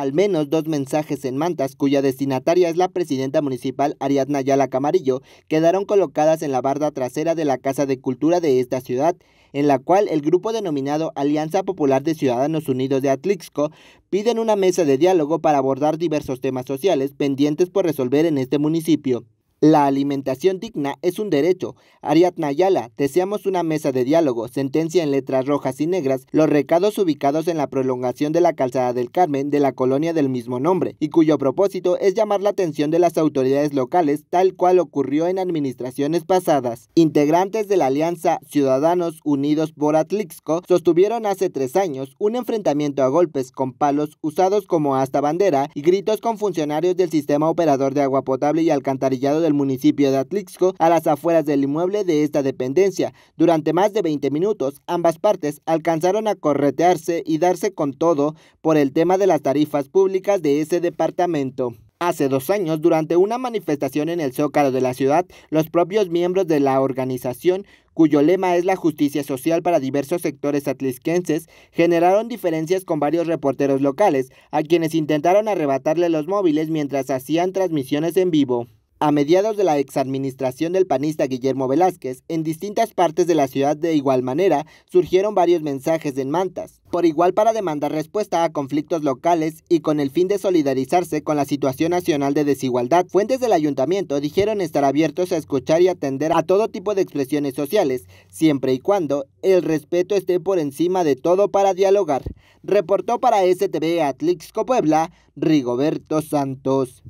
al menos dos mensajes en mantas cuya destinataria es la presidenta municipal Ariadna Yala Camarillo quedaron colocadas en la barda trasera de la Casa de Cultura de esta ciudad, en la cual el grupo denominado Alianza Popular de Ciudadanos Unidos de Atlixco piden una mesa de diálogo para abordar diversos temas sociales pendientes por resolver en este municipio. La alimentación digna es un derecho. Ariadna Ayala, deseamos una mesa de diálogo, sentencia en letras rojas y negras, los recados ubicados en la prolongación de la calzada del Carmen de la colonia del mismo nombre, y cuyo propósito es llamar la atención de las autoridades locales, tal cual ocurrió en administraciones pasadas. Integrantes de la Alianza Ciudadanos Unidos por Atlixco sostuvieron hace tres años un enfrentamiento a golpes con palos usados como hasta bandera y gritos con funcionarios del sistema operador de agua potable y alcantarillado de municipio de Atlixco a las afueras del inmueble de esta dependencia. Durante más de 20 minutos, ambas partes alcanzaron a corretearse y darse con todo por el tema de las tarifas públicas de ese departamento. Hace dos años, durante una manifestación en el Zócalo de la ciudad, los propios miembros de la organización, cuyo lema es la justicia social para diversos sectores atlisquenses, generaron diferencias con varios reporteros locales, a quienes intentaron arrebatarle los móviles mientras hacían transmisiones en vivo. A mediados de la exadministración del panista Guillermo Velázquez, en distintas partes de la ciudad de igual manera surgieron varios mensajes en mantas, por igual para demandar respuesta a conflictos locales y con el fin de solidarizarse con la situación nacional de desigualdad. Fuentes del ayuntamiento dijeron estar abiertos a escuchar y atender a todo tipo de expresiones sociales, siempre y cuando el respeto esté por encima de todo para dialogar. Reportó para STV Atlixco Puebla, Rigoberto Santos.